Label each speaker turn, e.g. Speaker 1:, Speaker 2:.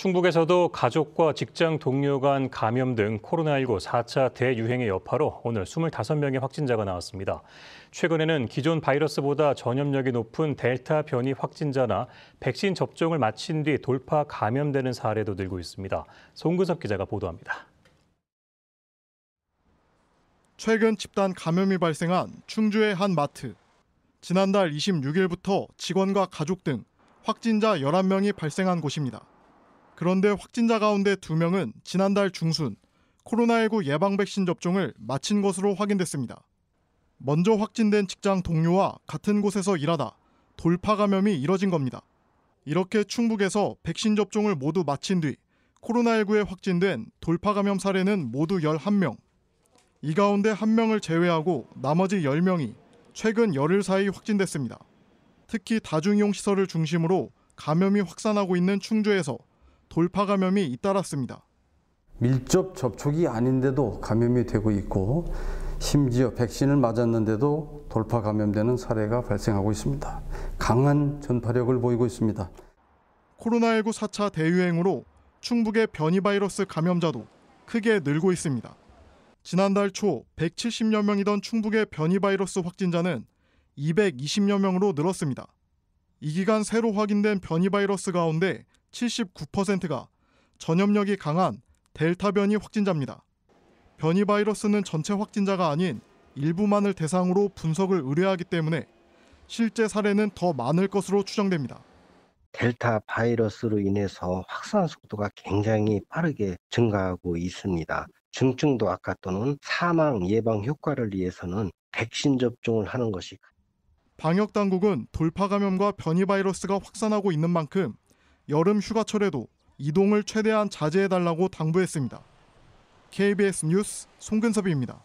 Speaker 1: 충북에서도 가족과 직장 동료 간 감염 등 코로나19 4차 대유행의 여파로 오늘 25명의 확진자가 나왔습니다. 최근에는 기존 바이러스보다 전염력이 높은 델타 변이 확진자나 백신 접종을 마친 뒤 돌파 감염되는 사례도 늘고 있습니다. 송근섭 기자가 보도합니다.
Speaker 2: 최근 집단 감염이 발생한 충주의 한 마트. 지난달 26일부터 직원과 가족 등 확진자 11명이 발생한 곳입니다. 그런데 확진자 가운데 두명은 지난달 중순 코로나19 예방 백신 접종을 마친 것으로 확인됐습니다. 먼저 확진된 직장 동료와 같은 곳에서 일하다 돌파 감염이 이뤄진 겁니다. 이렇게 충북에서 백신 접종을 모두 마친 뒤 코로나19에 확진된 돌파 감염 사례는 모두 11명. 이 가운데 1명을 제외하고 나머지 10명이 최근 열흘 사이 확진됐습니다. 특히 다중이용 시설을 중심으로 감염이 확산하고 있는 충주에서 돌파 감염이 잇따랐습니다.
Speaker 3: 밀접 접촉이 아닌데도 감염이 되고 있고 심지어 백신을 맞았는데도 돌파 감염되는 사례가 발생하고 있습니다. 강한 전파력을 보이고 있습니다.
Speaker 2: 코로나19 4차 대유행으로 충북의 변이 바이러스 감염자도 크게 늘고 있습니다. 지난달 초 170여 명이던 충북의 변이 바이러스 확진자는 220여 명으로 늘었습니다. 이 기간 새로 확인된 변이 바이러스 가운데 79%가 전염력이 강한 델타 변이 확진자입니다. 변이 바이러스는 전체 확진자가 아닌 일부만을 대상으로 분석을 의뢰하기 때문에 실제 사례는 더 많을 것으로 추정됩니다. 델타 바이러스로 인해서 확산 속도가 굉장히 빠르게 증가하고 있습니다. 중증도 아까 또는 사망 예방 효과를 위해서는 백신 접종을 하는 것이 방역 당국은 돌파 감염과 변이 바이러스가 확산하고 있는 만큼 여름 휴가철에도 이동을 최대한 자제해달라고 당부했습니다. KBS 뉴스 송근섭입니다.